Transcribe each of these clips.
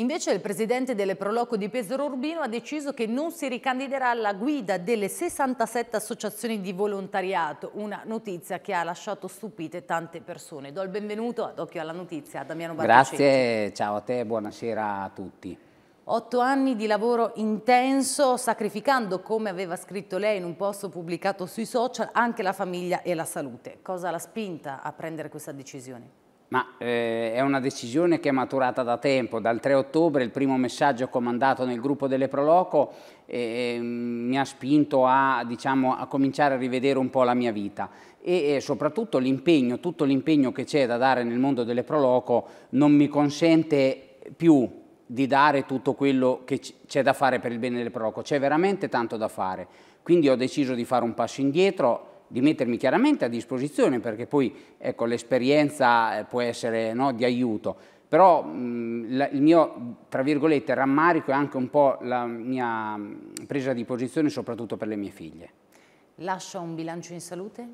Invece il presidente delle Proloco di Pesaro Urbino ha deciso che non si ricandiderà alla guida delle 67 associazioni di volontariato, una notizia che ha lasciato stupite tante persone. Do il benvenuto ad Occhio alla Notizia a Damiano Barbacetti. Grazie, ciao a te, buonasera a tutti. Otto anni di lavoro intenso, sacrificando, come aveva scritto lei in un post pubblicato sui social, anche la famiglia e la salute. Cosa l'ha spinta a prendere questa decisione? Ma eh, è una decisione che è maturata da tempo, dal 3 ottobre il primo messaggio comandato nel gruppo delle Proloco eh, mi ha spinto a, diciamo, a, cominciare a rivedere un po' la mia vita e eh, soprattutto l'impegno, tutto l'impegno che c'è da dare nel mondo delle Proloco non mi consente più di dare tutto quello che c'è da fare per il bene delle Proloco, c'è veramente tanto da fare, quindi ho deciso di fare un passo indietro, di mettermi chiaramente a disposizione perché poi ecco, l'esperienza eh, può essere no, di aiuto, però mh, mm, la, il mio tra virgolette rammarico è anche un po' la mia mm, presa di posizione soprattutto per le mie figlie. Lascia un bilancio in salute?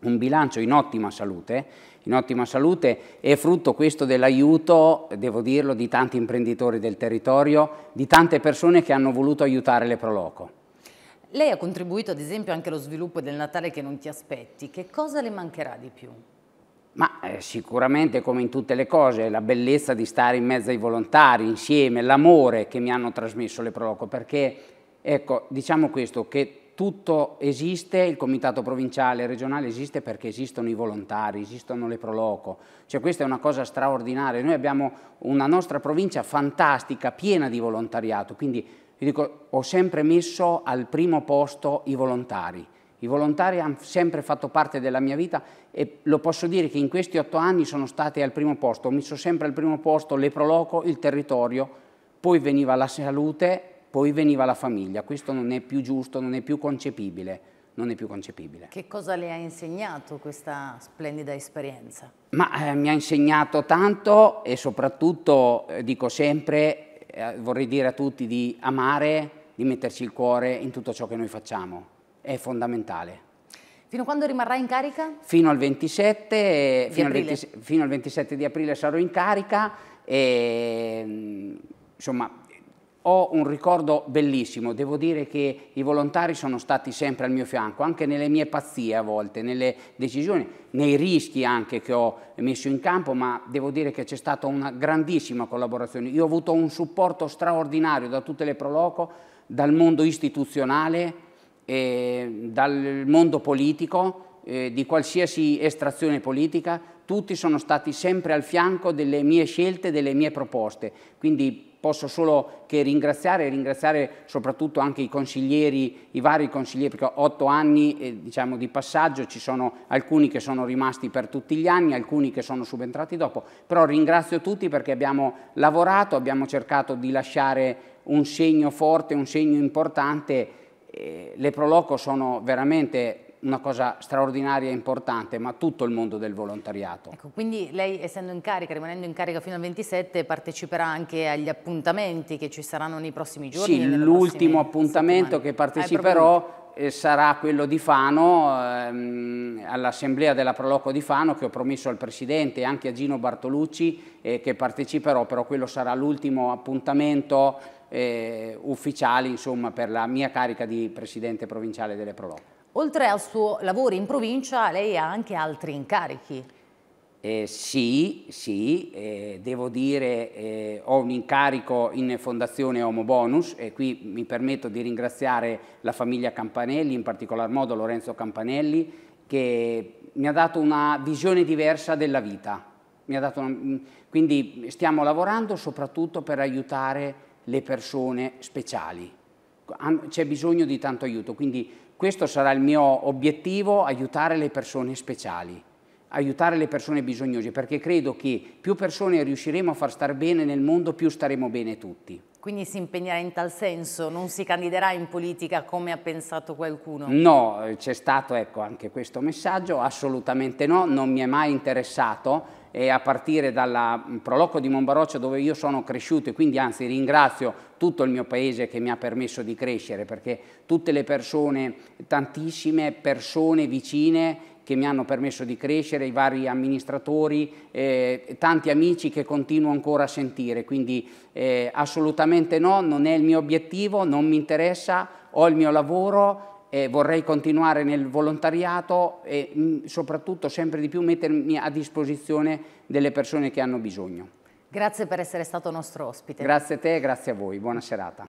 un bilancio in ottima salute, in ottima salute è frutto questo dell'aiuto, devo dirlo, di tanti imprenditori del territorio, di tante persone che hanno voluto aiutare le Proloco. Lei ha contribuito ad esempio anche allo sviluppo del Natale che non ti aspetti, che cosa le mancherà di più? Ma eh, sicuramente come in tutte le cose, la bellezza di stare in mezzo ai volontari, insieme, l'amore che mi hanno trasmesso le Proloco, perché ecco, diciamo questo, che tutto esiste, il comitato provinciale e regionale esiste perché esistono i volontari, esistono le proloco, cioè questa è una cosa straordinaria, noi abbiamo una nostra provincia fantastica, piena di volontariato, quindi io dico, ho sempre messo al primo posto i volontari. I volontari hanno sempre fatto parte della mia vita e lo posso dire che in questi otto anni sono stati al primo posto. Ho messo sempre al primo posto le proloco, il territorio, poi veniva la salute, poi veniva la famiglia. Questo non è più giusto, non è più concepibile. Non è più concepibile. Che cosa le ha insegnato questa splendida esperienza? Ma eh, mi ha insegnato tanto e soprattutto, eh, dico sempre, eh, vorrei dire a tutti di amare, di metterci il cuore in tutto ciò che noi facciamo, è fondamentale. Fino a quando rimarrà in carica? Fino al 27, eh, fino al, 20, fino al 27 di aprile sarò in carica e mm, insomma ho un ricordo bellissimo, devo dire che i volontari sono stati sempre al mio fianco, anche nelle mie pazzie a volte, nelle decisioni, nei rischi anche che ho messo in campo, ma devo dire che c'è stata una grandissima collaborazione. Io ho avuto un supporto straordinario da tutte le Proloco, dal mondo istituzionale, dal mondo politico, eh, di qualsiasi estrazione politica, tutti sono stati sempre al fianco delle mie scelte, delle mie proposte. Quindi posso solo che ringraziare e ringraziare soprattutto anche i consiglieri, i vari consiglieri, perché otto anni eh, diciamo, di passaggio, ci sono alcuni che sono rimasti per tutti gli anni, alcuni che sono subentrati dopo, però ringrazio tutti perché abbiamo lavorato, abbiamo cercato di lasciare un segno forte, un segno importante, eh, le Proloco sono veramente una cosa straordinaria e importante, ma tutto il mondo del volontariato. Ecco, quindi lei essendo in carica, rimanendo in carica fino al 27, parteciperà anche agli appuntamenti che ci saranno nei prossimi giorni? Sì, l'ultimo appuntamento settimane. che parteciperò eh, sarà quello di Fano, ehm, all'assemblea della Proloco di Fano che ho promesso al Presidente e anche a Gino Bartolucci eh, che parteciperò, però quello sarà l'ultimo appuntamento eh, ufficiale insomma, per la mia carica di Presidente provinciale delle Proloco. Oltre al suo lavoro in provincia, lei ha anche altri incarichi. Eh, sì, sì, eh, devo dire eh, ho un incarico in Fondazione Homo Bonus e qui mi permetto di ringraziare la famiglia Campanelli, in particolar modo Lorenzo Campanelli, che mi ha dato una visione diversa della vita. Una... Mm, quindi stiamo lavorando soprattutto per aiutare le persone speciali. C'è bisogno di tanto aiuto, quindi questo sarà il mio obiettivo, aiutare le persone speciali aiutare le persone bisognose, perché credo che più persone riusciremo a far star bene nel mondo, più staremo bene tutti. Quindi si impegnerà in tal senso, non si candiderà in politica come ha pensato qualcuno? No, eh, c'è stato ecco, anche questo messaggio, assolutamente no, non mi è mai interessato e a partire dal mm, Prolocco di Monbaroccia dove io sono cresciuto e quindi anzi ringrazio tutto il mio paese che mi ha permesso di crescere perché tutte le persone, tantissime persone vicine che mi hanno permesso di crescere, i vari amministratori, eh, tanti amici che continuo ancora a sentire, quindi eh, assolutamente no, non è il mio obiettivo, non mi interessa, ho il mio lavoro, eh, vorrei continuare nel volontariato e mm, soprattutto sempre di più mettermi a disposizione delle persone che hanno bisogno. Grazie per essere stato nostro ospite. Grazie a te e grazie a voi, buona serata.